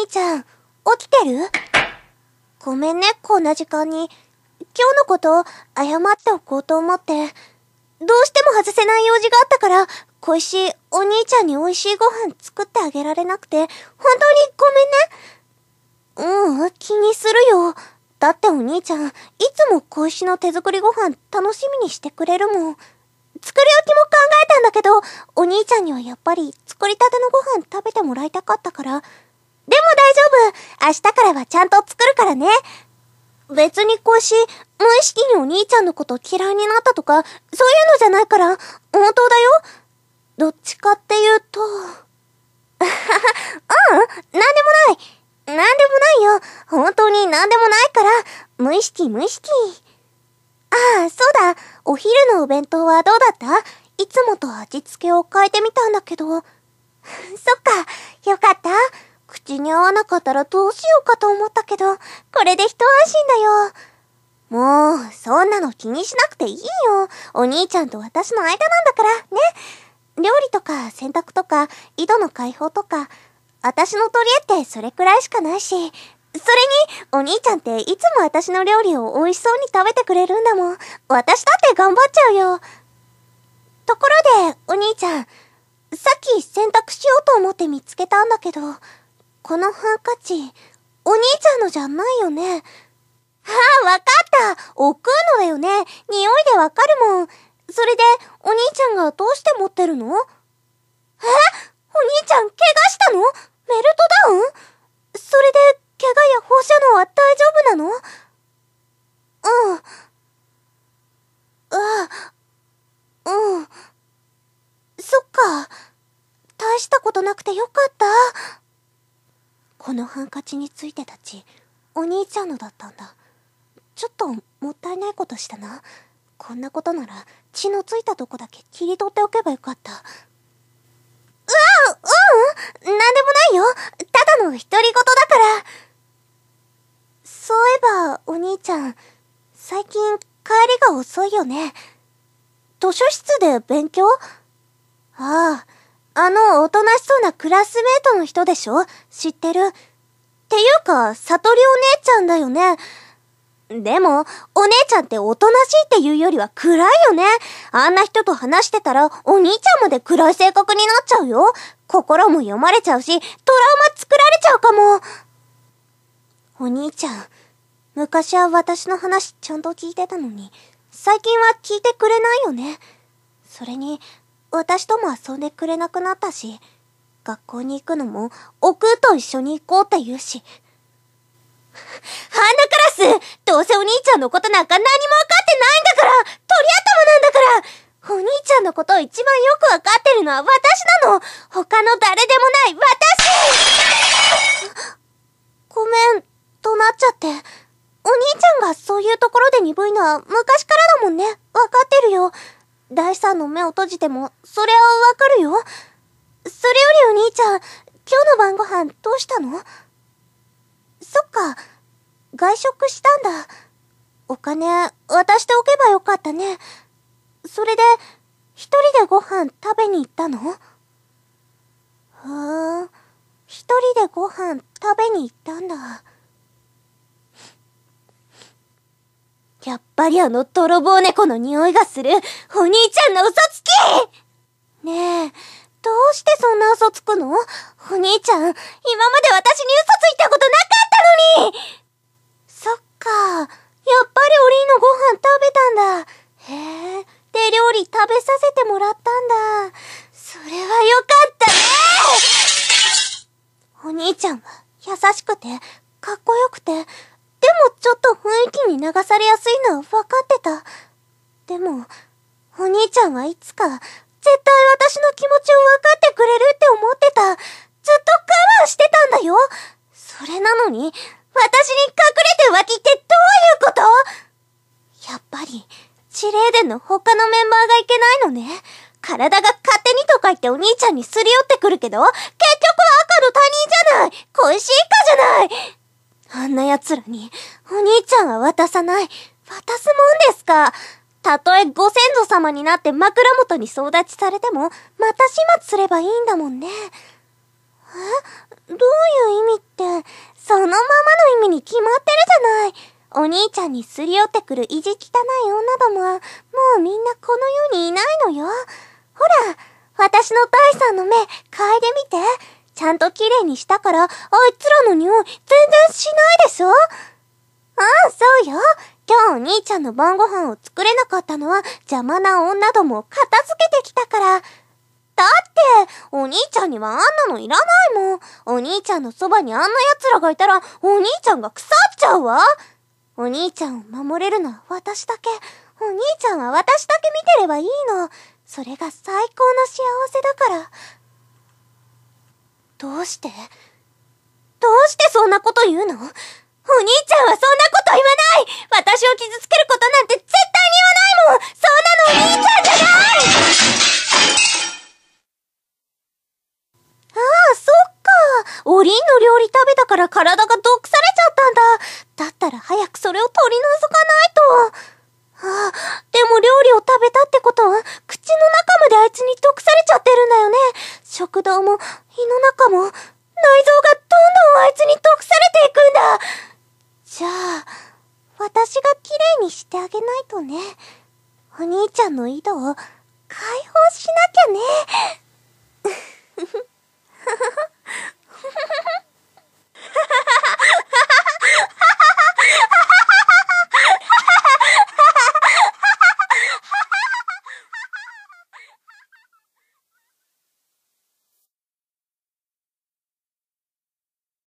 兄ちゃん、起きてるごめんね、こんな時間に。今日のこと謝っておこうと思って。どうしても外せない用事があったから、小石、お兄ちゃんに美味しいご飯作ってあげられなくて、本当にごめんね。うん、気にするよ。だってお兄ちゃん、いつも小石の手作りご飯楽しみにしてくれるもん。作り置きも考えたんだけど、お兄ちゃんにはやっぱり作りたてのご飯食べてもらいたかったから、でも大丈夫。明日からはちゃんと作るからね。別に腰、無意識にお兄ちゃんのこと嫌いになったとか、そういうのじゃないから、本当だよ。どっちかっていうと。うん、なんでもない。なんでもないよ。本当になんでもないから、無意識無意識。ああ、そうだ。お昼のお弁当はどうだったいつもと味付けを変えてみたんだけど。そっか、よかった。口に合わなかったらどうしようかと思ったけど、これで一安心だよ。もう、そんなの気にしなくていいよ。お兄ちゃんと私の間なんだから、ね。料理とか洗濯とか、井戸の解放とか、私の取り柄ってそれくらいしかないし、それに、お兄ちゃんっていつも私の料理を美味しそうに食べてくれるんだもん。私だって頑張っちゃうよ。ところで、お兄ちゃん、さっき洗濯しようと思って見つけたんだけど、このハンカチ、お兄ちゃんのじゃないよね。ああ、わかったおくのだよね。匂いでわかるもん。それで、お兄ちゃんがどうして持ってるのえお兄ちゃん怪我したのメルトダウンそれで、怪我や放射能は大丈夫なのうん。ああ、うん。そっか。大したことなくてよかった。のハンカチについてたちお兄ちゃんのだったんだちょっともったいないことしたなこんなことなら血のついたとこだけ切り取っておけばよかったうわううんなんでもないよただの独り言だからそういえばお兄ちゃん最近帰りが遅いよね図書室で勉強あああのおとなしそうなクラスメートの人でしょ知ってるていうか、悟りお姉ちゃんだよね。でも、お姉ちゃんっておとなしいっていうよりは暗いよね。あんな人と話してたら、お兄ちゃんまで暗い性格になっちゃうよ。心も読まれちゃうし、トラウマ作られちゃうかも。お兄ちゃん、昔は私の話ちゃんと聞いてたのに、最近は聞いてくれないよね。それに、私とも遊んでくれなくなったし、学校に行くのも、おくうと一緒に行こうって言うし。ハンドカラス、どうせお兄ちゃんのことなんか何もわかってないんだから、鳥頭なんだからお兄ちゃんのことを一番よくわかってるのは私なの他の誰でもない私ごめん、となっちゃって。お兄ちゃんがそういうところで鈍いのは昔からだもんね。わかってるよ。第三の目を閉じても、それはわかるよ。それよりお兄ちゃん、今日の晩ご飯どうしたのそっか、外食したんだ。お金渡しておけばよかったね。それで、一人でご飯食べに行ったのふーん、一人でご飯食べに行ったんだ。やっぱりあの泥棒猫の匂いがする、お兄ちゃんの嘘つきねえ、どうしてそんな嘘つくのお兄ちゃん、今まで私に嘘ついたことなかったのにそっか、やっぱりおりんのご飯食べたんだ。へえ、手料理食べさせてもらったんだ。それはよかったねお兄ちゃんは優しくて、かっこよくて、でもちょっと雰囲気に流されやすいのは分かってた。でも、お兄ちゃんはいつか私の気持ちを分かってくれるって思ってた。ずっと我慢してたんだよ。それなのに、私に隠れて浮気ってどういうことやっぱり、地霊伝の他のメンバーがいけないのね。体が勝手にとか言ってお兄ちゃんにすり寄ってくるけど、結局は赤の他人じゃない恋しいかじゃないあんな奴らに、お兄ちゃんは渡さない。渡すもんですかたとえご先祖様になって枕元に総立ちされても、また始末すればいいんだもんね。えどういう意味って、そのままの意味に決まってるじゃない。お兄ちゃんにすり寄ってくる意地汚い女どもは、もうみんなこの世にいないのよ。ほら、私の大さんの目、嗅いでみて。ちゃんと綺麗にしたから、あいつらの匂い全然しないでしょあ、そうよ。今日お兄ちゃんの晩ご飯を作れなかったのは邪魔な女どもを片付けてきたから。だって、お兄ちゃんにはあんなのいらないもん。お兄ちゃんのそばにあんな奴らがいたら、お兄ちゃんが腐っちゃうわ。お兄ちゃんを守れるのは私だけ。お兄ちゃんは私だけ見てればいいの。それが最高の幸せだから。どうしてどうしてそんなこと言うのお兄ちゃんはそんなこと言わない私を傷つけることなんて絶対に言わないもんそんなのお兄ちゃんじゃないああ、そっか。おりんの料理食べたから体が毒されちゃったんだ。だったら早くそれを取り除かないと。ああ、でも料理を食べたってことは、口の中まであいつに毒されちゃってるんだよね。食堂も、胃の中も。臓がどんどんあいつに毒されていくんだじゃあ、私が綺麗にしてあげないとね。お兄ちゃんの井戸を解放しなきゃね。ふふふふふ。